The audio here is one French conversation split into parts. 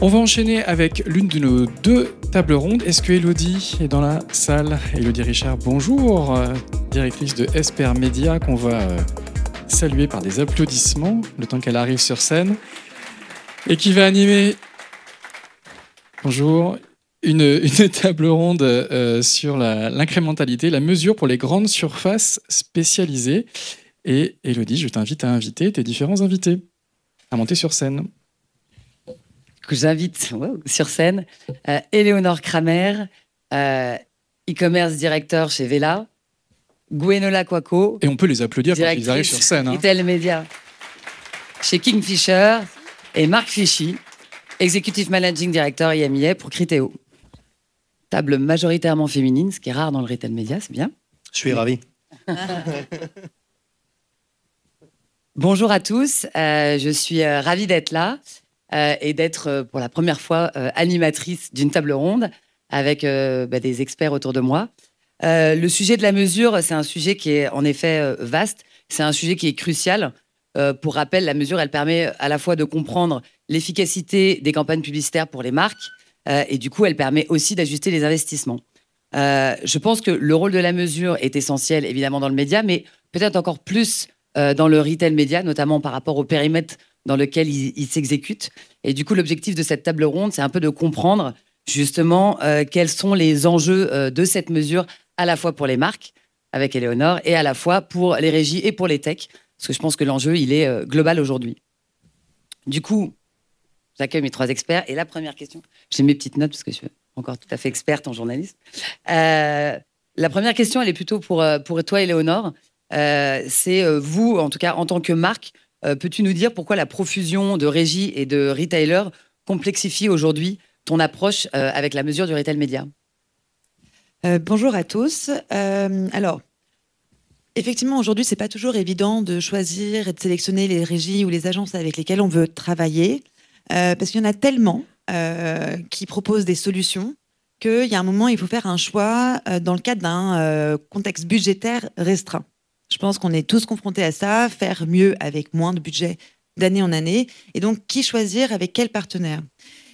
On va enchaîner avec l'une de nos deux tables rondes. Est-ce que Elodie est dans la salle Elodie Richard, bonjour, directrice de Esper Media qu'on va euh, saluer par des applaudissements le temps qu'elle arrive sur scène et qui va animer, bonjour, une, table ronde euh, sur l'incrémentalité, la, mesure pour les grandes surfaces spécialisées. Et Elodie, je t'invite à inviter tes différents invités à monter sur scène que j'invite sur scène, euh, Kramer, euh, e-commerce directeur chez Vela, Gwenola Quaco. Et on peut les applaudir quand ils arrivent sur scène. Hein. Media, chez Kingfisher, et Marc Fichy, executive managing director IMIA pour Criteo. Table majoritairement féminine, ce qui est rare dans le retail media, c'est bien. Je suis ravi. Bonjour à tous, euh, je suis euh, ravie d'être là. Euh, et d'être euh, pour la première fois euh, animatrice d'une table ronde avec bah, des experts autour de moi. le sujet de la mesure, c'est un sujet qui est en effet vaste, c'est un sujet qui est crucial. pour rappel, la mesure, elle permet à la fois de comprendre l'efficacité des campagnes publicitaires pour les marques, et du coup, elle permet aussi d'ajuster les investissements. je pense que le rôle de la mesure est essentiel, évidemment, dans le média, mais peut-être encore plus dans le retail média, notamment par rapport au périmètre dans lequel il, s'exécute. Et du coup, l'objectif de cette table ronde, c'est un peu de comprendre justement euh, quels sont les enjeux euh, de cette mesure, à la fois pour les marques, avec Eleonore, et à la fois pour les régies et pour les techs, parce que je pense que l'enjeu, il est euh, global aujourd'hui. Du coup, j'accueille mes trois experts. Et la première question, j'ai mes petites notes parce que je suis encore tout à fait experte en journalisme. la première question, elle est plutôt pour, pour toi, Eleonore. C'est vous, en tout cas, en tant que marque, euh, peux-tu nous dire pourquoi la profusion de régies et de retailers complexifie aujourd'hui ton approche euh, avec la mesure du retail média euh, Bonjour à tous. alors, Effectivement, aujourd'hui, c'est pas toujours évident de choisir et de sélectionner les régies ou les agences avec lesquelles on veut travailler, parce qu'il y en a tellement qui proposent des solutions qu'il y a un moment, il faut faire un choix dans le cadre d'un contexte budgétaire restreint. Je pense qu'on est tous confrontés à ça, faire mieux avec moins de budget d'année en année, et donc qui choisir avec quel partenaire.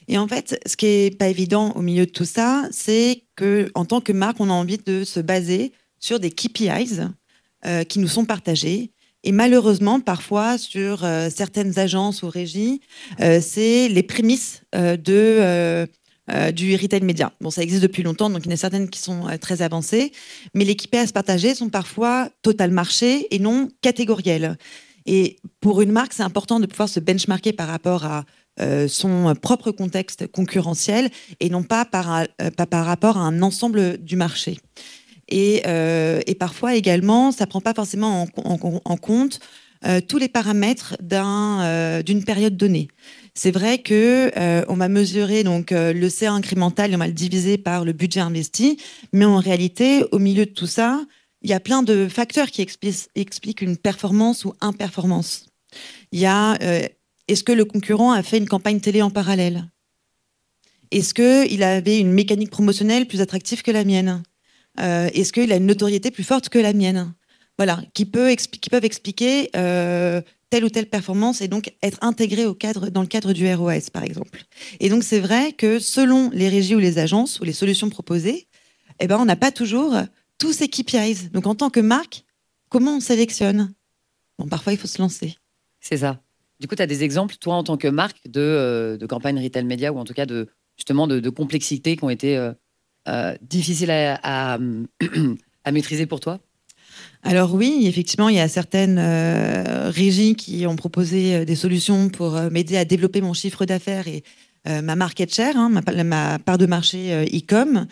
Et en fait, ce qui est pas évident au milieu de tout ça, c'est que en tant que marque, on a envie de se baser sur des KPIs euh, qui nous sont partagés. Et malheureusement, parfois, sur euh, certaines agences ou régies, euh, c'est les prémices de euh, du retail média. Bon, ça existe depuis longtemps, donc il y en a certaines qui sont euh, très avancées, mais les se partager sont parfois total marché et non catégoriels. Et pour une marque, c'est important de pouvoir se benchmarker par rapport à euh, son propre contexte concurrentiel et non pas par, rapport à un ensemble du marché. Et, parfois également, ça ne prend pas forcément en, en compte tous les paramètres d'une période donnée. C'est vrai que euh, on va mesurer donc euh, le CA incrémental et on va le diviser par le budget investi, mais en réalité, au milieu de tout ça, il y a plein de facteurs qui expliquent, une performance ou performance. Il y a euh, est-ce que le concurrent a fait une campagne télé en parallèle Est-ce qu'il avait une mécanique promotionnelle plus attractive que la mienne Est-ce qu'il a une notoriété plus forte que la mienne Voilà, qui, peut qui peuvent expliquer telle ou telle performance et donc être intégré au cadre, dans le cadre du ROAS, par exemple. Et donc, c'est vrai que selon les régies ou les agences ou les solutions proposées, eh ben, on n'a pas toujours tous ces Donc, en tant que marque, comment on sélectionne Bon, parfois, il faut se lancer. C'est ça. Du coup, tu as des exemples, toi, en tant que marque, de, euh, de campagnes retail Media ou en tout cas de, justement de, de complexités qui ont été euh, euh, difficiles à, à maîtriser pour toi alors oui, effectivement, il y a certaines euh, régies qui ont proposé euh, des solutions pour euh, m'aider à développer mon chiffre d'affaires et ma market share, hein, ma, part de marché e-com,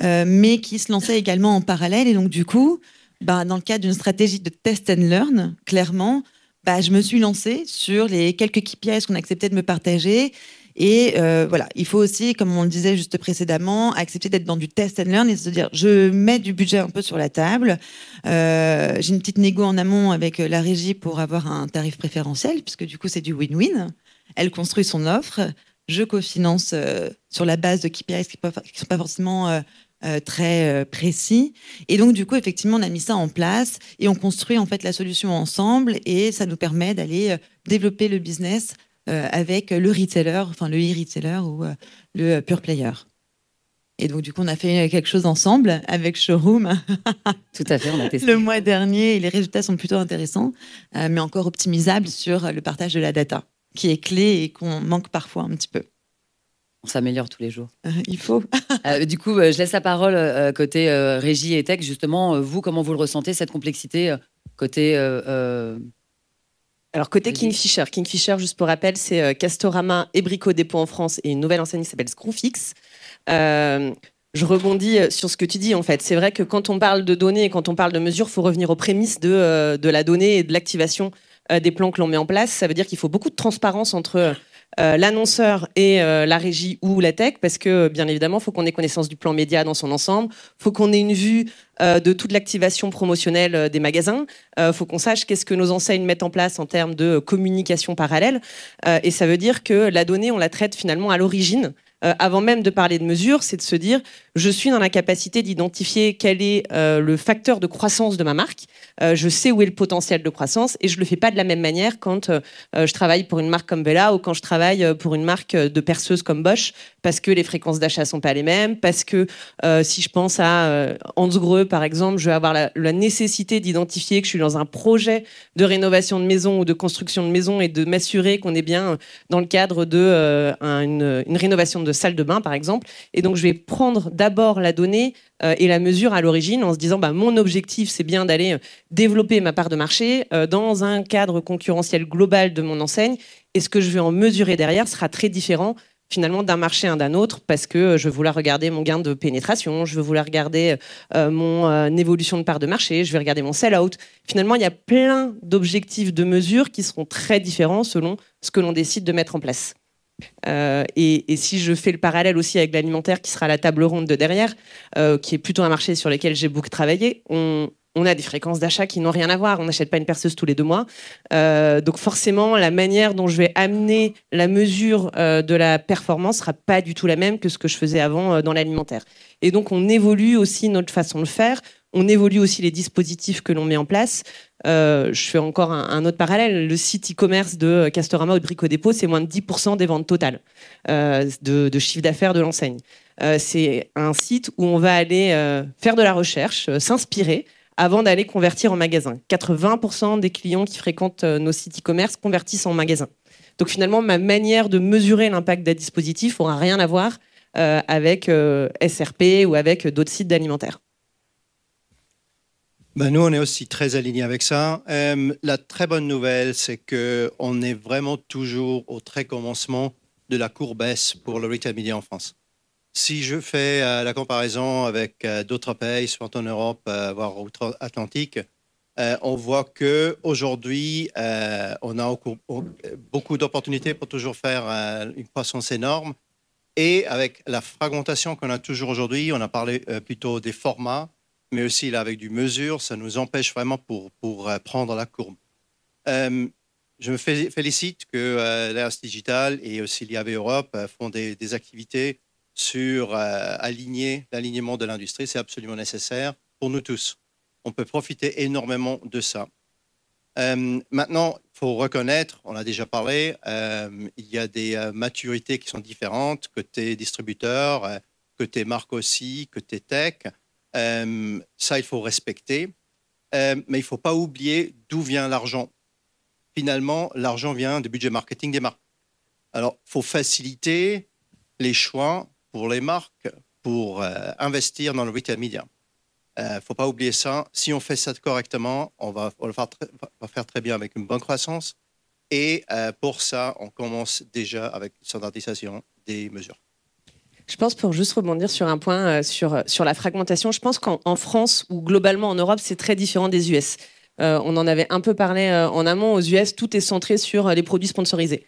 mais qui se lançaient également en parallèle. Et donc du coup, bah, dans le cadre d'une stratégie de test and learn, clairement, bah, je me suis lancée sur les quelques pièces qu'on acceptait de me partager et euh, voilà, il faut aussi, comme on le disait juste précédemment, accepter d'être dans du test and learn et se dire je mets du budget un peu sur la table. Euh, j'ai une petite négo en amont avec euh, la régie pour avoir un tarif préférentiel, puisque du coup c'est du win-win. Elle construit son offre, je cofinance sur la base de KPIs qui ne sont pas forcément très précis. Et donc du coup, effectivement, on a mis ça en place et on construit en fait la solution ensemble et ça nous permet d'aller développer le business euh, avec le retailer, enfin le e-retailer ou euh, le euh, pure player. Et donc, du coup, on a fait quelque chose ensemble avec Showroom. Tout à fait, on a testé. Le mois dernier, et les résultats sont plutôt intéressants, mais encore optimisables sur le partage de la data, qui est clé et qu'on manque parfois un petit peu. On s'améliore tous les jours. il faut. du coup, je laisse la parole côté régie et tech. Justement, vous, comment vous le ressentez, cette complexité côté alors côté Kingfisher, Kingfisher, juste pour rappel, c'est euh, Castorama et Brico Dépôt en France et une nouvelle enseigne qui s'appelle Scroofix. Euh, je rebondis euh, sur ce que tu dis en fait. C'est vrai que quand on parle de données et quand on parle de mesures, faut revenir aux prémices de, la donnée et de l'activation des plans que l'on met en place. Ça veut dire qu'il faut beaucoup de transparence entre euh, l'annonceur et euh, la régie ou la tech, parce que bien évidemment, il faut qu'on ait connaissance du plan média dans son ensemble, faut qu'on ait une vue euh, de toute l'activation promotionnelle des magasins, il faut qu'on sache qu'est-ce que nos enseignes mettent en place en termes de communication parallèle, et ça veut dire que la donnée, on la traite finalement à l'origine euh, avant même de parler de mesures, c'est de se dire je suis dans la capacité d'identifier quel est euh, le facteur de croissance de ma marque, euh, je sais où est le potentiel de croissance et je le fais pas de la même manière quand je travaille pour une marque comme Bella ou quand je travaille pour une marque de perceuse comme Bosch parce que les fréquences d'achat sont pas les mêmes, parce que si je pense à Hans par exemple, je vais avoir la, nécessité d'identifier que je suis dans un projet de rénovation de maison ou de construction de maison et de m'assurer qu'on est bien dans le cadre d'une une rénovation de salle de bain, par exemple. Et donc, je vais prendre d'abord la donnée euh, et la mesure à l'origine en se disant, bah, mon objectif, c'est bien d'aller euh, développer ma part de marché euh, dans un cadre concurrentiel global de mon enseigne. Et ce que je vais en mesurer derrière sera très différent finalement d'un marché à un autre parce que je vais vouloir regarder mon gain de pénétration, je vais vouloir regarder mon évolution de part de marché, je vais regarder mon sell-out. Finalement, il y a plein d'objectifs de mesure qui seront très différents selon ce que l'on décide de mettre en place. Euh, et, si je fais le parallèle aussi avec l'alimentaire, qui sera la table ronde de derrière, euh, qui est plutôt un marché sur lequel j'ai beaucoup travaillé, on, a des fréquences d'achat qui n'ont rien à voir. On n'achète pas une perceuse tous les deux mois. Euh, donc forcément, la manière dont je vais amener la mesure de la performance sera pas du tout la même que ce que je faisais avant dans l'alimentaire. Et donc on évolue aussi notre façon de faire on évolue aussi les dispositifs que l'on met en place. Euh, je fais encore un, autre parallèle. Le site e-commerce de Castorama ou de Brico Dépôt, c'est moins de 10% des ventes totales euh, de, de, chiffre d'affaires de l'enseigne. Euh, c'est un site où on va aller faire de la recherche, s'inspirer avant d'aller convertir en magasin. 80% des clients qui fréquentent nos sites e-commerce convertissent en magasin. Donc finalement, ma manière de mesurer l'impact d'un dispositif n'aura rien à voir avec SRP ou avec d'autres sites d'alimentaire. Ben, nous, on est aussi très alignés avec ça. Euh, la très bonne nouvelle, c'est qu'on est vraiment toujours au très commencement de la courbesse pour le retail media en France. Si je fais euh, la comparaison avec euh, d'autres pays, soit en Europe, voire outre-Atlantique, on voit qu'aujourd'hui, on a beaucoup d'opportunités pour toujours faire une croissance énorme. Et avec la fragmentation qu'on a toujours aujourd'hui, on a parlé plutôt des formats, mais aussi là, avec du mesure, ça nous empêche vraiment pour, pour euh, prendre la courbe. Euh, je me félicite que euh, l'AS Digital et aussi l'IAV Europe font des, activités sur aligner l'alignement de l'industrie. C'est absolument nécessaire pour nous tous. On peut profiter énormément de ça. maintenant, il faut reconnaître, on a déjà parlé, il y a des maturités qui sont différentes côté distributeur, côté marque aussi, côté tech. Euh, ça, il faut respecter. Euh, mais il ne faut pas oublier d'où vient l'argent. Finalement, l'argent vient du budget marketing des marques. Alors, il faut faciliter les choix pour les marques pour euh, investir dans le retail media. Il ne faut pas oublier ça. Si on fait ça correctement, on va, on faire, très, bien avec une bonne croissance. Et pour ça, on commence déjà avec standardisation des mesures. Je pense pour juste rebondir sur un point euh, sur, euh, sur la fragmentation, je pense qu'en France ou globalement en Europe, c'est très différent des US. Euh, on en avait un peu parlé euh, en amont. Aux US, tout est centré sur euh, les produits sponsorisés.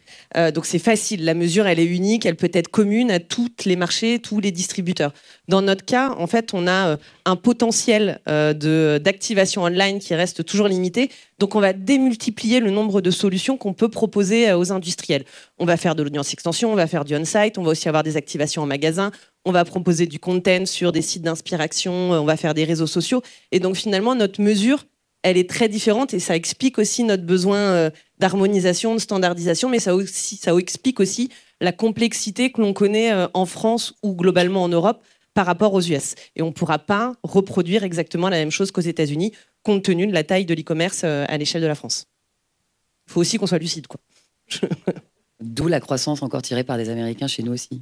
donc c'est facile. La mesure, elle est unique. Elle peut être commune à tous les marchés, tous les distributeurs. Dans notre cas, en fait, on a un potentiel d'activation online qui reste toujours limité. Donc on va démultiplier le nombre de solutions qu'on peut proposer aux industriels. On va faire de l'audience extension, on va faire du on-site, on va aussi avoir des activations en magasin, on va proposer du content sur des sites d'inspiration, on va faire des réseaux sociaux. Et donc finalement, notre mesure, elle est très différente et ça explique aussi notre besoin euh, d'harmonisation, de standardisation, mais ça, aussi, ça explique aussi la complexité que l'on connaît euh, en France ou globalement en Europe par rapport aux US. Et on ne pourra pas reproduire exactement la même chose qu'aux États-Unis, compte tenu de la taille de l'e-commerce euh, à l'échelle de la France. Il faut aussi qu'on soit lucide. Quoi. D'où la croissance encore tirée par les Américains chez nous aussi.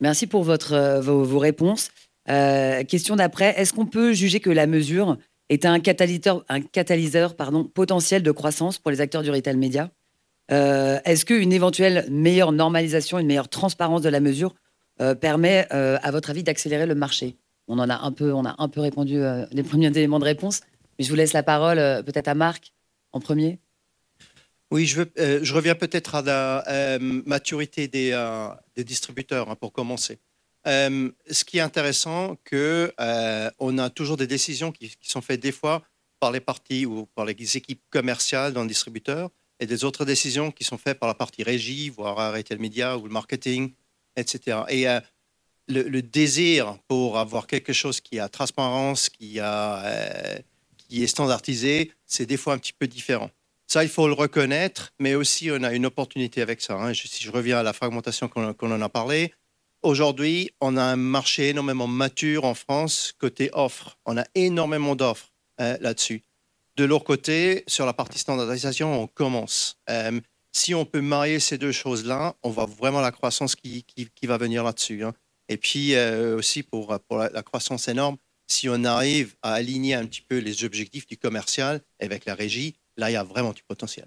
merci pour votre, vos réponses. Euh, question d'après, est-ce qu'on peut juger que la mesure est un catalyseur, potentiel de croissance pour les acteurs du retail média euh, Est-ce qu'une éventuelle meilleure normalisation, une meilleure transparence de la mesure euh, permet, à votre avis, d'accélérer le marché On en a un peu, on a un peu répondu les premiers éléments de réponse, mais je vous laisse la parole peut-être à Marc en premier. Oui, je, reviens peut-être à la maturité des, distributeurs hein, pour commencer. Euh, ce qui est intéressant, que euh, a toujours des décisions qui, sont faites des fois par les parties ou par les équipes commerciales dans le distributeur, et des autres décisions qui sont faites par la partie régie, voire arrêter le média ou le marketing, etc. Et euh, le, désir pour avoir quelque chose qui a transparence, euh, qui, est standardisé, c'est des fois un petit peu différent. Ça, il faut le reconnaître, mais aussi on a une opportunité avec ça. Hein. si je reviens à la fragmentation qu'on en a parlé, Aujourd'hui, on a un marché énormément mature en France côté offre. On a énormément d'offres euh, là-dessus. De l'autre côté, sur la partie standardisation, on commence. Euh, si on peut marier ces deux choses-là, on voit vraiment la croissance qui, va venir là-dessus. Hein. Et puis euh, aussi pour, la, croissance énorme, si on arrive à aligner un petit peu les objectifs du commercial avec la régie, là, il y a vraiment du potentiel.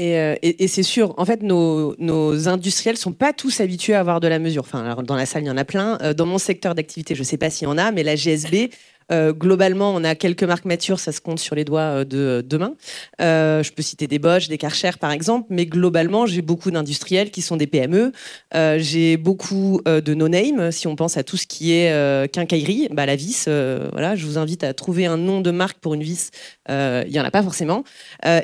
Euh, et, c'est sûr, en fait, nos, nos industriels sont pas tous habitués à avoir de la mesure. Enfin, dans la salle, il y en a plein. Euh, dans mon secteur d'activité, je ne sais pas s'il y en a, mais la GSB, euh, globalement, on a quelques marques matures, ça se compte sur les doigts euh, de euh, demain. je peux citer des Bosch, des Karcher par exemple, mais globalement, j'ai beaucoup d'industriels qui sont des PME. j'ai beaucoup de no-name. Si on pense à tout ce qui est quincaillerie, bah, la vis, voilà, je vous invite à trouver un nom de marque pour une vis. Il n'y en a pas forcément.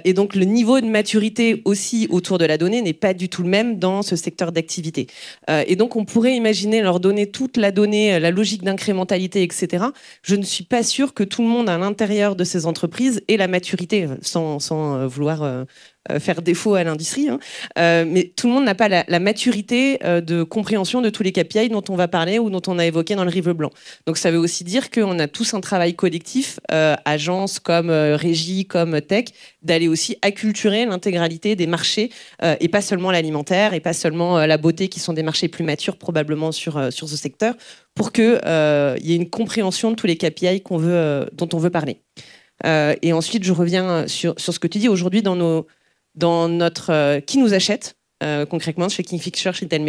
et donc, le niveau de maturité aussi autour de la donnée n'est pas du tout le même dans ce secteur d'activité. et donc, on pourrait imaginer leur donner toute la donnée, la logique d'incrémentalité, etc. Je ne je suis pas sûre que tout le monde à l'intérieur de ces entreprises ait la maturité, sans euh, vouloir euh, euh, faire défaut à l'industrie. Hein. Euh, mais tout le monde n'a pas la, maturité euh, de compréhension de tous les KPI dont on va parler ou dont on a évoqué dans le Rive Blanc. Donc ça veut aussi dire qu'on a tous un travail collectif, agences comme régie, comme tech, d'aller aussi acculturer l'intégralité des marchés et pas seulement l'alimentaire et pas seulement la beauté qui sont des marchés plus matures probablement sur, sur ce secteur pour qu'il euh, y ait une compréhension de tous les KPI veut, dont on veut parler. et ensuite, je reviens sur, sur ce que tu dis. Aujourd'hui, dans nos, dans notre euh, qui nous achète euh, concrètement chez Kingfisher, chez Tel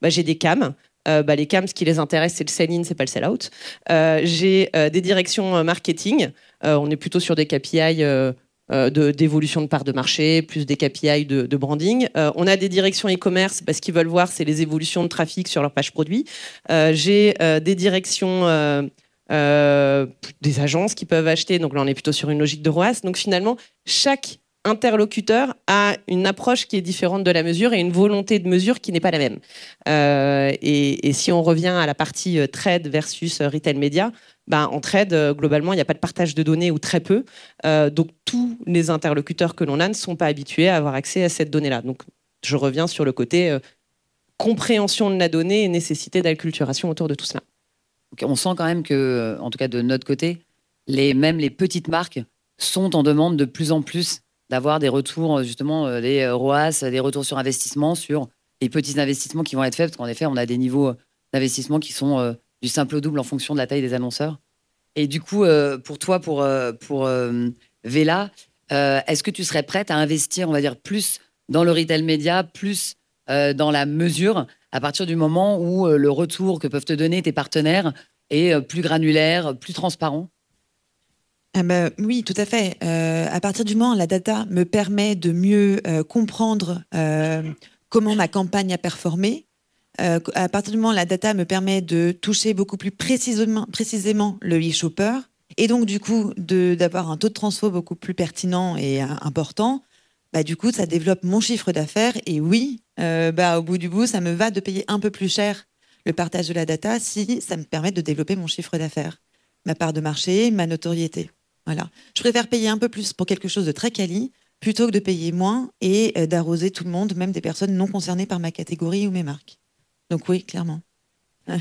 bah, j'ai des cams. Euh, bah, les cams, ce qui les intéresse, c'est le sell-in, c'est pas le sell-out. j'ai des directions marketing. on est plutôt sur des KPI d'évolution de, part de marché, plus des KPI de, branding. on a des directions e-commerce. parce qu'ils veulent voir, c'est les évolutions de trafic sur leur page produit. j'ai des directions des agences qui peuvent acheter. Donc là, on est plutôt sur une logique de ROAS. Donc finalement, chaque interlocuteur a une approche qui est différente de la mesure et une volonté de mesure qui n'est pas la même. Euh, et, si on revient à la partie euh, trade versus euh, retail media, ben, en trade, globalement, il n'y a pas de partage de données ou très peu. donc tous les interlocuteurs que l'on a ne sont pas habitués à avoir accès à cette donnée-là. Donc je reviens sur le côté compréhension de la donnée et nécessité d'acculturation autour de tout cela. on sent quand même que, en tout cas de notre côté, les, même les petites marques sont en demande de plus en plus d'avoir des retours, euh, justement, euh, des euh, ROAS, des retours sur investissement sur les petits investissements qui vont être faits, parce qu'en effet, on a des niveaux d'investissement qui sont du simple au double en fonction de la taille des annonceurs. Et du coup, pour toi, pour, pour Vela, est-ce que tu serais prête à investir, on va dire, plus dans le retail média, plus dans la mesure, à partir du moment où le retour que peuvent te donner tes partenaires est plus granulaire, plus transparent ah bah oui, tout à fait. Euh, à partir du moment où la data me permet de mieux euh, comprendre euh, comment ma campagne a performé, à partir du moment où la data me permet de toucher beaucoup plus précisément, le e-shopper, et donc du coup d'avoir un taux de transfert beaucoup plus pertinent et important, bah, du coup ça développe mon chiffre d'affaires. Et oui, bah, au bout du bout, ça me va de payer un peu plus cher le partage de la data si ça me permet de développer mon chiffre d'affaires, ma part de marché, ma notoriété. Voilà. Je préfère payer un peu plus pour quelque chose de très quali plutôt que de payer moins et euh, d'arroser tout le monde, même des personnes non concernées par ma catégorie ou mes marques. Donc oui, clairement.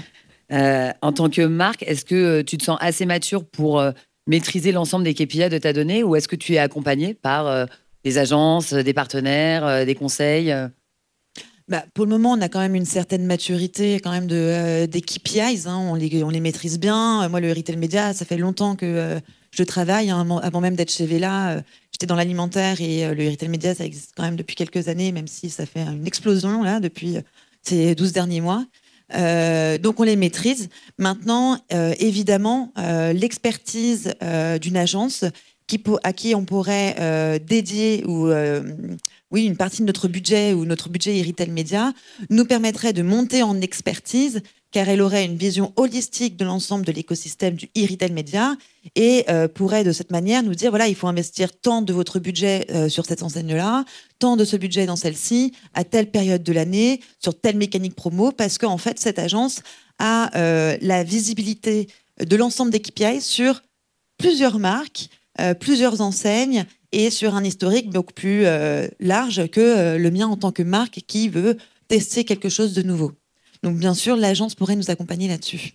Euh, en tant que marque, est-ce que euh, tu te sens assez mature pour maîtriser l'ensemble des KPI de ta donnée ou est-ce que tu es accompagnée par des agences, des partenaires, des conseils bah, pour le moment, on a quand même une certaine maturité quand même de, des KPIs. Hein. on, les, on les maîtrise bien. Moi, le retail Media, ça fait longtemps que je travaille. Hein, avant même d'être chez Vela, euh, j'étais dans l'alimentaire et euh, le retail Media, ça existe quand même depuis quelques années, même si ça fait une explosion là depuis euh, ces 12 derniers mois. donc on les maîtrise. Maintenant, évidemment, l'expertise d'une agence à qui on pourrait dédier oui une partie de notre budget ou notre budget retail média nous permettrait de monter en expertise car elle aurait une vision holistique de l'ensemble de l'écosystème du e-retail média et euh, pourrait de cette manière nous dire voilà, il faut investir tant de votre budget euh, sur cette enseigne-là, tant de ce budget dans celle-ci, à telle période de l'année, sur telle mécanique promo, parce qu'en fait, cette agence a euh, la visibilité de l'ensemble des KPI sur plusieurs marques, plusieurs enseignes et sur un historique beaucoup plus large que le mien en tant que marque qui veut tester quelque chose de nouveau. Donc bien sûr, l'agence pourrait nous accompagner là-dessus.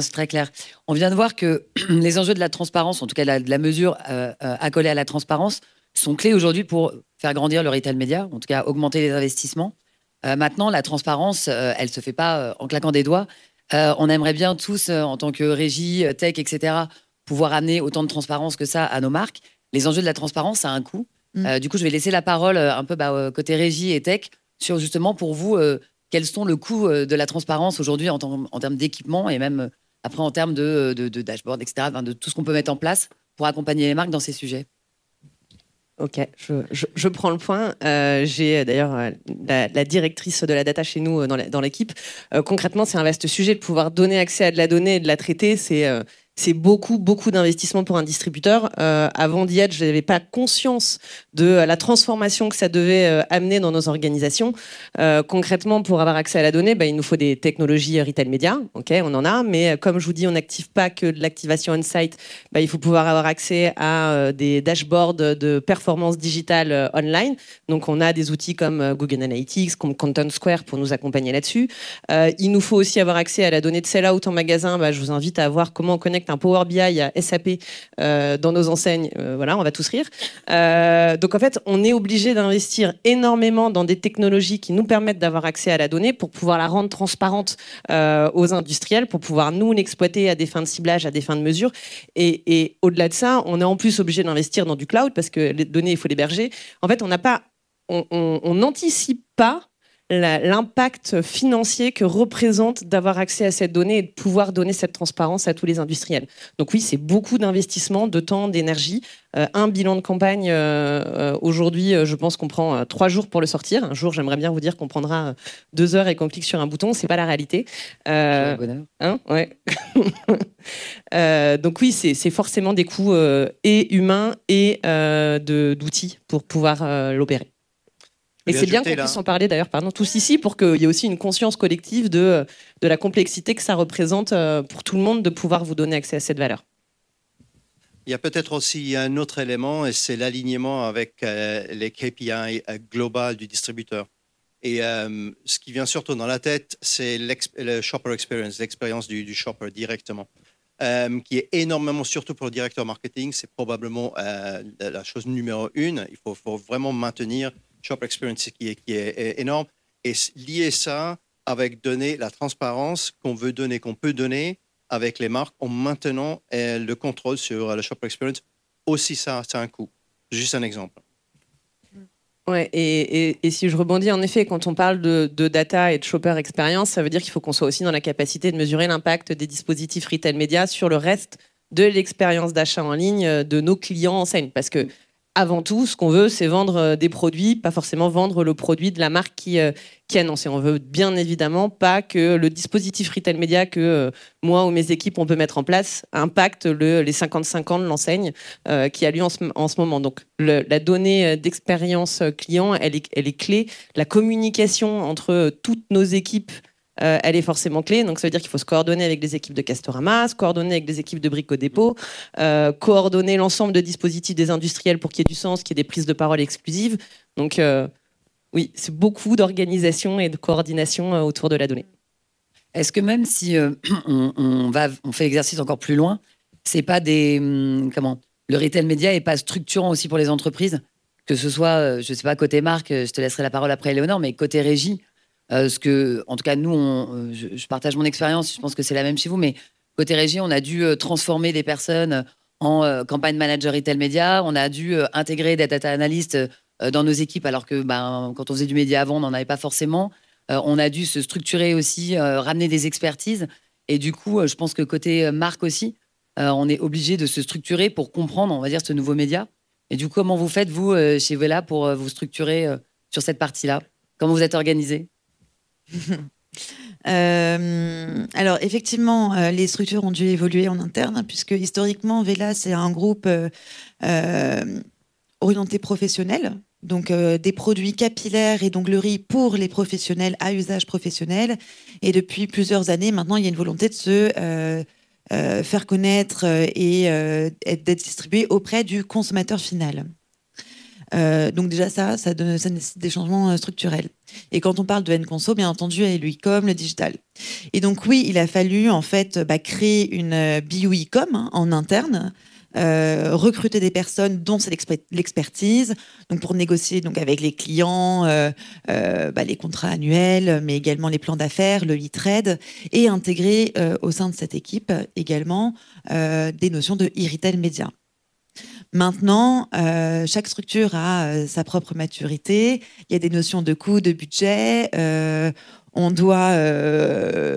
C'est très clair. On vient de voir que les enjeux de la transparence, en tout cas de la mesure euh, euh, accolée à la transparence, sont clés aujourd'hui pour faire grandir le retail média, en tout cas augmenter les investissements. Euh, maintenant, la transparence, elle ne se fait pas en claquant des doigts. on aimerait bien tous, en tant que régie, tech, etc., pouvoir amener autant de transparence que ça à nos marques. Les enjeux de la transparence, ça a un coût. Mm. du coup, je vais laisser la parole un peu bah, côté régie et tech sur justement pour vous quels sont le coût euh, de la transparence aujourd'hui en, termes d'équipement et même euh, après en termes de, euh, de, dashboard, etc., de tout ce qu'on peut mettre en place pour accompagner les marques dans ces sujets Ok, je, prends le point. J'ai d'ailleurs la, directrice de la data chez nous dans l'équipe. concrètement, c'est un vaste sujet de pouvoir donner accès à de la donnée et de la traiter. C'est c'est beaucoup, beaucoup d'investissement pour un distributeur. Euh, avant d'y être, je n'avais pas conscience de la transformation que ça devait euh, amener dans nos organisations. Euh, concrètement, pour avoir accès à la donnée, bah, il nous faut des technologies retail media. OK, on en a, mais comme je vous dis, on n'active pas que de l'activation on-site. Bah, il faut pouvoir avoir accès à des dashboards de performance digitale online. Donc, on a des outils comme Google Analytics, comme Content Square pour nous accompagner là-dessus. il nous faut aussi avoir accès à la donnée de sell-out en magasin. Bah, je vous invite à voir comment on connecte un Power BI à SAP euh, dans nos enseignes, euh, voilà, on va tous rire. Euh, donc en fait, on est obligé d'investir énormément dans des technologies qui nous permettent d'avoir accès à la donnée pour pouvoir la rendre transparente aux industriels, pour pouvoir nous l'exploiter à des fins de ciblage, à des fins de mesure. Et, au-delà de ça, on est en plus obligé d'investir dans du cloud parce que les données, il faut les héberger. En fait, on n'a pas, on n'anticipe pas l'impact financier que représente d'avoir accès à cette donnée et de pouvoir donner cette transparence à tous les industriels. Donc oui, c'est beaucoup d'investissement, de temps, d'énergie. Euh, un bilan de campagne, euh, euh, aujourd'hui, je pense qu'on prend trois jours pour le sortir. Un jour, j'aimerais bien vous dire qu'on prendra deux heures et qu'on clique sur un bouton. C'est pas la réalité. Hein, donc oui, c'est forcément des coûts et humains et d'outils pour pouvoir l'opérer. Et c'est bien qu'on puisse en parler d'ailleurs, pardon, tous ici, pour qu'il y ait aussi une conscience collective de, de la complexité que ça représente euh, pour tout le monde de pouvoir vous donner accès à cette valeur. Il y a peut-être aussi un autre élément, et c'est l'alignement avec euh, les KPI euh, globales du distributeur. Et ce qui vient surtout dans la tête, c'est le shopper experience, l'expérience du, shopper directement, qui est énormément, surtout pour le directeur marketing, c'est probablement la chose numéro une. Il faut, faut vraiment maintenir shopper experience qui est, qui est énorme. Et lier ça avec donner la transparence qu'on veut donner, qu'on peut donner avec les marques en maintenant euh, le contrôle sur euh, la shopper experience. Aussi, ça, c'est un coût. Juste un exemple. Ouais, et, et, si je rebondis, en effet, quand on parle de, data et de shopper Experience, ça veut dire qu'il faut qu'on soit aussi dans la capacité de mesurer l'impact des dispositifs retail media sur le reste de l'expérience d'achat en ligne euh, de nos clients en scène. Parce que avant tout, ce qu'on veut, c'est vendre euh, des produits, pas forcément vendre le produit de la marque qui, euh, qui annonce. Et on veut bien évidemment pas que le dispositif retail média que euh, moi ou mes équipes on peut mettre en place impacte le, les 55 ans de l'enseigne qui a lieu en ce, en ce moment. Donc le, la donnée d'expérience client, elle est, elle est clé. La communication entre toutes nos équipes euh, elle est forcément clé. Donc, ça veut dire qu'il faut se coordonner avec les équipes de Castorama, se coordonner avec les équipes de Brico Dépôt, euh, coordonner l'ensemble de dispositifs des industriels pour qu'il y ait du sens, qu'il y ait des prises de parole exclusives. Donc, euh, oui, c'est beaucoup d'organisation et de coordination autour de la donnée. Est-ce que même si on, fait l'exercice encore plus loin, c'est pas des hum, comment le retail média est pas structurant aussi pour les entreprises, que ce soit, je sais pas côté marque, je te laisserai la parole après, Léonore, mais côté régie euh, ce que, en tout cas, nous, euh, je, partage mon expérience, je pense que c'est la même chez vous, mais côté régie, on a dû euh, transformer des personnes en campagne manager et tel média, on a dû intégrer des data analystes dans nos équipes, alors que ben, quand on faisait du média avant, on n'en avait pas forcément. on a dû se structurer aussi, ramener des expertises. Et du coup, je pense que côté marque aussi, on est obligé de se structurer pour comprendre, on va dire, ce nouveau média. Et du coup, comment vous faites, vous, chez Vela, pour vous structurer sur cette partie-là Comment vous êtes organisé Euh, alors effectivement, euh, les structures ont dû évoluer en interne, hein, puisque historiquement, Vela, c'est un groupe euh, orienté professionnel, donc des produits capillaires et d'onglerie pour les professionnels à usage professionnel. Et depuis plusieurs années, maintenant, il y a une volonté de se faire connaître et d'être distribué auprès du consommateur final. Euh, donc déjà ça, ça, donne, nécessite des changements euh, structurels. Et quand on parle de Conso, bien entendu, il lui comme le digital. Et donc oui, il a fallu en fait euh, bah, créer une bio e hein, en interne. recruter des personnes dont c'est l'expertise, donc pour négocier donc avec les clients bah, les contrats annuels, mais également les plans d'affaires, le e-trade, et intégrer au sein de cette équipe également des notions de e-retail média. Maintenant, euh, chaque structure a euh, sa propre maturité. Il y a des notions de coût, de budget. Euh, on doit,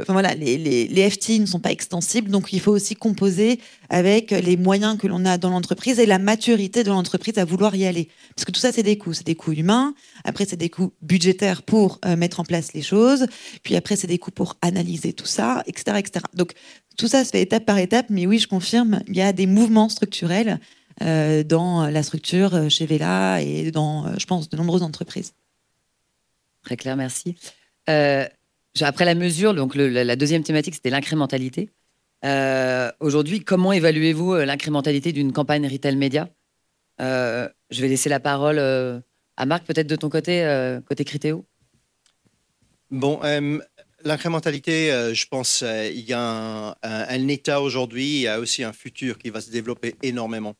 voilà, les, FT ne sont pas extensibles, donc il faut aussi composer avec les moyens que l'on a dans l'entreprise et la maturité de l'entreprise à vouloir y aller. Parce que tout ça, c'est des coûts, c'est des coûts humains. Après, c'est des coûts budgétaires pour mettre en place les choses. Puis après, c'est des coûts pour analyser tout ça, etc., etc. Donc tout ça se fait étape par étape, mais oui, je confirme, il y a des mouvements structurels euh, dans la structure euh, chez Vela et dans, euh, je pense, de nombreuses entreprises. Très clair, merci. après la mesure, donc la deuxième thématique, c'était l'incrémentalité. Aujourd'hui, comment évaluez-vous l'incrémentalité d'une campagne retail média Je vais laisser la parole à Marc, peut-être de ton côté, côté Critéo. Bon, L'incrémentalité, je pense, il y a un, un état aujourd'hui, il y a aussi un futur qui va se développer énormément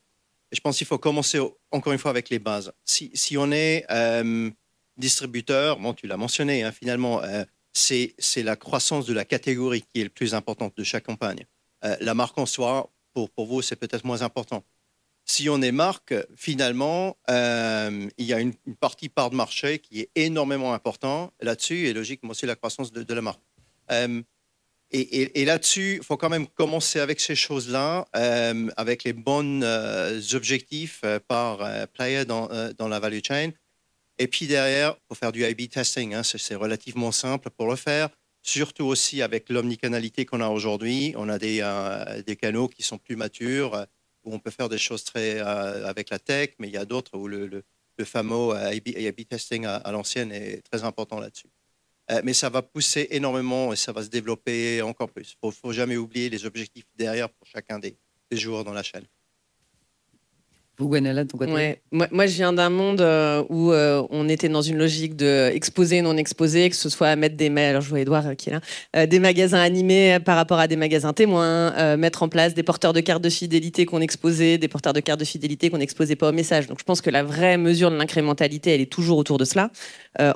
je pense qu'il faut commencer encore une fois avec les bases. Si, on est euh, distributeur, bon, tu l'as mentionné, hein, finalement, euh, c'est la croissance de la catégorie qui est le plus importante de chaque campagne. Euh, la marque en soi, pour, vous, c'est peut-être moins important. Si on est marque, finalement, il y a une, partie part de marché qui est énormément importante là-dessus et logiquement aussi la croissance de la marque. Et, là-dessus, il faut quand même commencer avec ces choses-là, euh, avec les bons euh, objectifs euh, par player dans, la value chain. Et puis derrière, il faut faire du A-B testing. Hein. c'est relativement simple pour le faire, surtout aussi avec l'omnicanalité qu'on a aujourd'hui. On a des, des, canaux qui sont plus matures, où on peut faire des choses très avec la tech, mais il y a d'autres où le, le, fameux A-B testing à l'ancienne est très important là-dessus. Euh, mais ça va pousser énormément et ça va se développer encore plus. Il ne faut jamais oublier les objectifs derrière pour chacun des, jours joueurs dans la chaîne. Vous, moi, je viens d'un monde euh, où euh, on était dans une logique de exposer non exposer, que ce soit à mettre des mails, alors je vois Edouard qui est là, des magasins animés par rapport à des magasins témoins, mettre en place des porteurs de cartes de fidélité qu'on exposait, des porteurs de cartes de fidélité qu'on n'exposait pas au message. Donc je pense que la vraie mesure de l'incrémentalité, elle est toujours autour de cela.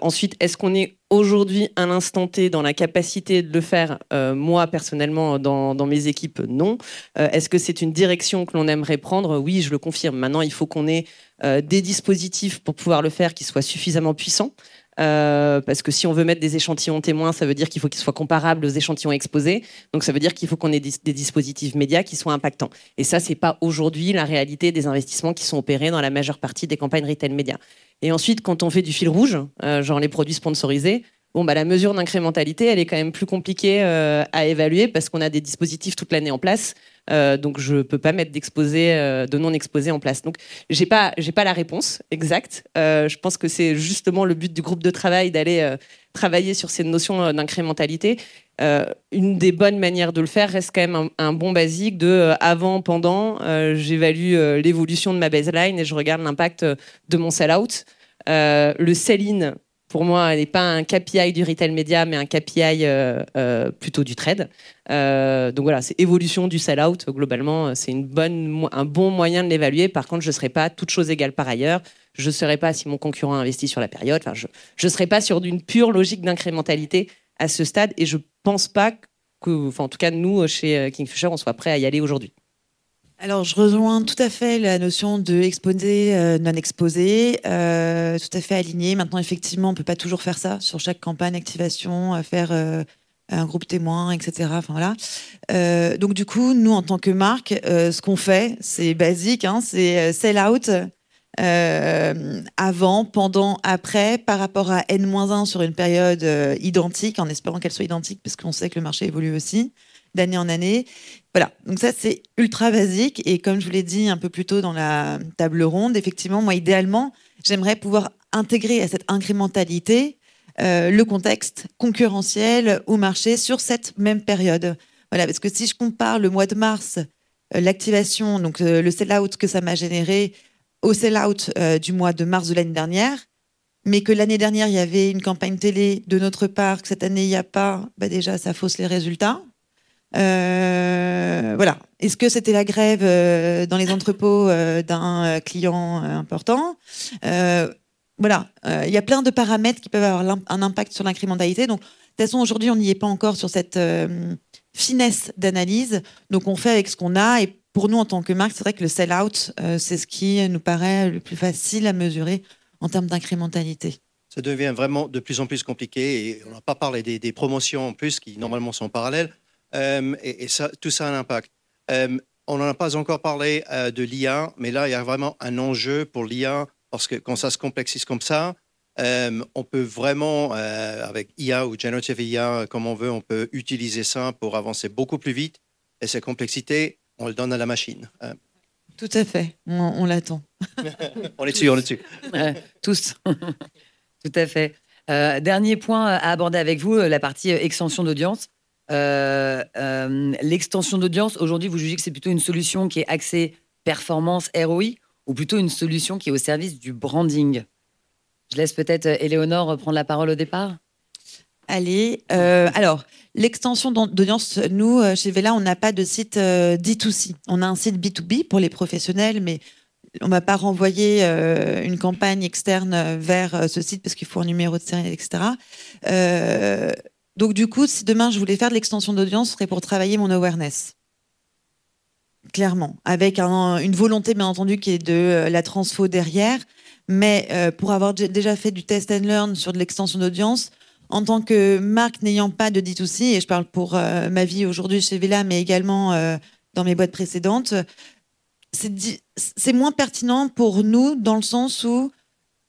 ensuite, est-ce qu'on est aujourd'hui, à l'instant T, dans la capacité de le faire, euh, moi personnellement, dans, mes équipes, non. Euh, est-ce que c'est une direction que l'on aimerait prendre Oui, je le confirme. Maintenant, il faut qu'on ait euh, des dispositifs pour pouvoir le faire qui soient suffisamment puissants. Euh, parce que si on veut mettre des échantillons témoins, ça veut dire qu'il faut qu'ils soient comparables aux échantillons exposés. Donc ça veut dire qu'il faut qu'on ait des dispositifs médias qui soient impactants. Et ça, n'est pas aujourd'hui la réalité des investissements qui sont opérés dans la majeure partie des campagnes retail médias. Et ensuite, quand on fait du fil rouge, euh, genre les produits sponsorisés, Bon, bah, la mesure d'incrémentalité, elle est quand même plus compliquée euh, à évaluer parce qu'on a des dispositifs toute l'année en place. Euh, donc, je ne peux pas mettre d'exposé, euh, de non exposés en place. Donc, je n'ai pas, j'ai pas la réponse exacte. je pense que c'est justement le but du groupe de travail d'aller travailler sur ces notions d'incrémentalité. une des bonnes manières de le faire reste quand même un, bon basique de avant, pendant, j'évalue l'évolution de ma baseline et je regarde l'impact de mon sell-out. le sell-in, pour moi, elle n'est pas un KPI du retail média, mais un KPI euh, euh, plutôt du trade. Euh, donc voilà, c'est évolution du sell-out globalement. C'est une bonne, un bon moyen de l'évaluer. Par contre, je ne serai pas toutes chose égales par ailleurs. Je ne serai pas si mon concurrent investit sur la période. Enfin, je ne serai pas sur d'une pure logique d'incrémentalité à ce stade. Et je ne pense pas que, enfin, en tout cas, nous, chez Kingfisher, on soit prêt à y aller aujourd'hui. Alors, je rejoins tout à fait la notion de exposé, euh, non exposé, euh, tout à fait aligné. Maintenant, effectivement, on peut pas toujours faire ça sur chaque campagne, activation, euh, faire un groupe témoin, etc. voilà. donc, du coup, nous, en tant que marque, ce qu'on fait, c'est basique, hein, c'est sell out avant, pendant, après, par rapport à N-1 sur une période identique, en espérant qu'elle soit identique, parce qu'on sait que le marché évolue aussi d'année en année. Voilà, donc ça c'est ultra basique et comme je vous l'ai dit un peu plus tôt dans la table ronde, effectivement, moi idéalement, j'aimerais pouvoir intégrer à cette incrémentalité euh, le contexte concurrentiel au marché sur cette même période. Voilà, parce que si je compare le mois de mars, euh, l'activation, donc euh, le sell-out que ça m'a généré au sell-out du mois de mars de l'année dernière, mais que l'année dernière, il y avait une campagne télé de notre part, que cette année, il n'y a pas, bah, déjà, ça fausse les résultats. Euh, voilà. Est-ce que c'était la grève euh, dans les entrepôts euh, d'un client important Voilà. Il y a plein de paramètres qui peuvent avoir un impact sur l'incrémentalité. Donc, de toute façon, aujourd'hui, on n'y est pas encore sur cette finesse d'analyse. Donc, on fait avec ce qu'on a. Et pour nous, en tant que marque, c'est vrai que le sell-out, c'est ce qui nous paraît le plus facile à mesurer en termes d'incrémentalité ça devient vraiment de plus en plus compliqué. Et on n'a pas parlé des, des, promotions en plus qui normalement sont parallèles. Euh, et, ça, tout ça a un impact. Euh, on n'en a pas encore parlé euh, de l'IA, mais là, il y a vraiment un enjeu pour l'IA, parce que quand ça se complexise comme ça, on peut vraiment, avec IA ou Generative IA, comme on veut, on peut utiliser ça pour avancer beaucoup plus vite. Et cette complexité, on le donne à la machine. Tout à fait, on, on l'attend. on est dessus, on est dessus. tous, tout à fait. dernier point à aborder avec vous, la partie extension d'audience. Euh, euh, l'extension d'audience, aujourd'hui, vous jugez que c'est plutôt une solution qui est axée performance ROI ou plutôt une solution qui est au service du branding Je laisse peut-être euh, Éléonore prendre la parole au départ. Allez, alors l'extension d'audience, nous chez Vela, on n'a pas de site D2C. On a un site B2B pour les professionnels, mais on ne va pas renvoyé une campagne externe vers ce site parce qu'il faut un numéro de série, etc. Donc du coup, si demain je voulais faire de l'extension d'audience, ce serait pour travailler mon awareness. Clairement, avec une volonté bien entendu qui est de euh, la transfo derrière, mais euh, pour avoir déjà fait du test and learn sur de l'extension d'audience, en tant que marque n'ayant pas de D2C, et je parle pour euh, ma vie aujourd'hui chez Vela, mais également dans mes boîtes précédentes, c'est moins pertinent pour nous dans le sens où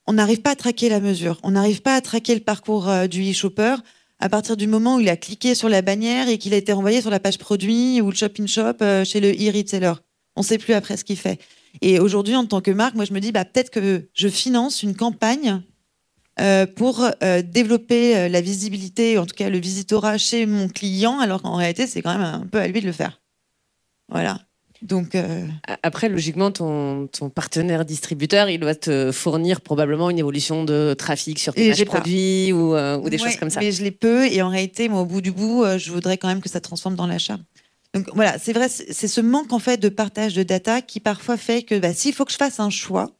on n'arrive pas à traquer la mesure, on n'arrive pas à traquer le parcours du e-shopper, à partir du moment où il a cliqué sur la bannière et qu'il a été renvoyé sur la page produit ou le shop in euh, shop chez le e-retailer. On ne sait plus après ce qu'il fait. Et aujourd'hui, en tant que marque, moi, je me dis, bah, peut-être que je finance une campagne euh, pour euh, développer la visibilité, en tout cas le visitorat chez mon client, alors qu'en réalité, c'est quand même un peu à lui de le faire. Voilà. Donc euh, Après, logiquement, ton, partenaire distributeur, il doit te fournir probablement une évolution de trafic sur tes produits euh, ou, des choses comme ça. Mais je les peux et en réalité, moi, au bout du bout, euh, je voudrais quand même que ça transforme dans l'achat. Donc voilà, c'est vrai, c'est ce manque en fait de partage de data qui parfois fait que bah, s'il faut que je fasse un choix,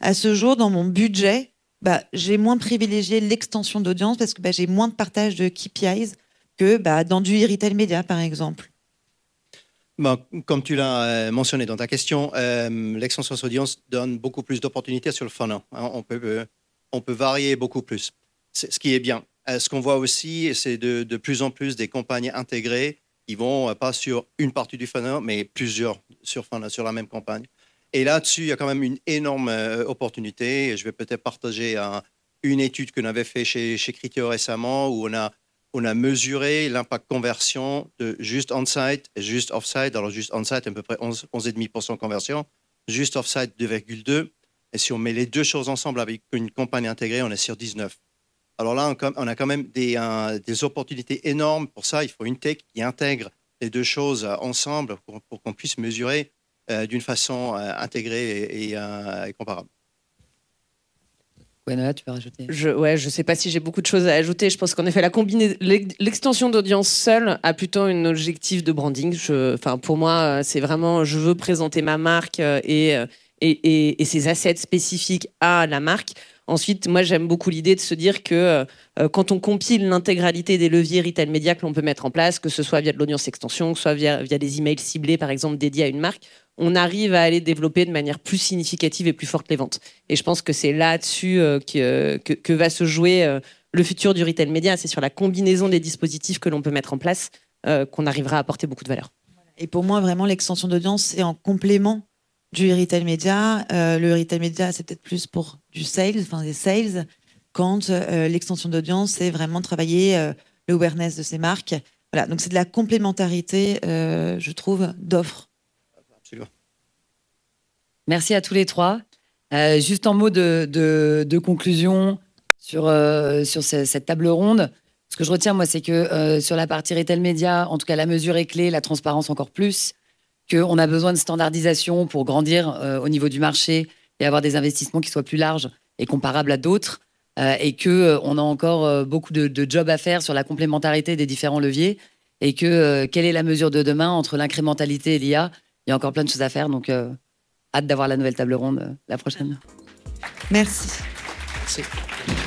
à ce jour, dans mon budget, bah, j'ai moins privilégié l'extension d'audience parce que bah, j'ai moins de partage de KPIs que bah, dans du retail media par exemple comme tu l'as euh, mentionné dans ta question, euh, l'extension l'extension audience donne beaucoup plus d'opportunités sur le funnel. Hein. on, peut, euh, on peut varier beaucoup plus, ce qui est bien. ce qu'on voit aussi, c'est de, de, plus en plus des campagnes intégrées qui vont pas sur une partie du funnel, mais plusieurs sur, sur la même campagne. Et là-dessus, il y a quand même une énorme opportunité. Je vais peut-être partager une étude qu'on avait fait chez, chez récemment où on a on a mesuré l'impact conversion de juste on-site et juste off-site. Alors, juste on-site, à peu près 11,5% conversion, juste off-site, 2,2%. Et si on met les deux choses ensemble avec une campagne intégrée, on est sur 19. Alors là, on a quand même euh, des, opportunités énormes. Pour ça, il faut une tech qui intègre les deux choses euh, ensemble pour, qu'on puisse mesurer euh, d'une façon intégrée et comparable. Ouais, tu peux rajouter. Je, ouais, je sais pas si j'ai beaucoup de choses à ajouter. Je pense qu'en effet, la l'extension d'audience seule a plutôt un objectif de branding. Je, enfin, pour moi, euh, c'est vraiment, je veux présenter ma marque euh, euh, et, et, et, ses assets spécifiques à la marque. Ensuite, moi, j'aime beaucoup l'idée de se dire que quand on compile l'intégralité des leviers retail médias que l'on peut mettre en place, que ce soit via de l'audience extension, que ce soit via, via des emails ciblés, par exemple, dédiés à une marque, on arrive à aller développer de manière plus significative et plus forte les ventes. Et je pense que c'est là-dessus euh, euh, que, va se jouer euh, le futur du retail média. C'est sur la combinaison des dispositifs que l'on peut mettre en place qu'on arrivera à apporter beaucoup de valeur. Et pour moi, vraiment, l'extension d'audience, c'est en complément du retail média. le retail média, c'est peut-être plus pour du sales, enfin des sales, quand l'extension d'audience, c'est vraiment travailler le awareness de ces marques. Voilà, donc c'est de la complémentarité, je trouve, d'offres. Merci à tous les trois. Euh, juste en mot de, conclusion sur, euh, sur cette table ronde, ce que je retiens, moi, c'est que euh, sur la partie retail média, en tout cas, la mesure est clé, la transparence encore plus, qu'on a besoin de standardisation pour grandir au niveau du marché et avoir des investissements qui soient plus larges et comparables à d'autres, et qu'on on a encore beaucoup de, de jobs à faire sur la complémentarité des différents leviers, et que quelle est la mesure de demain entre l'incrémentalité et l'IA Il y a encore plein de choses à faire, donc hâte d'avoir la nouvelle table ronde euh, la prochaine. Merci. Merci.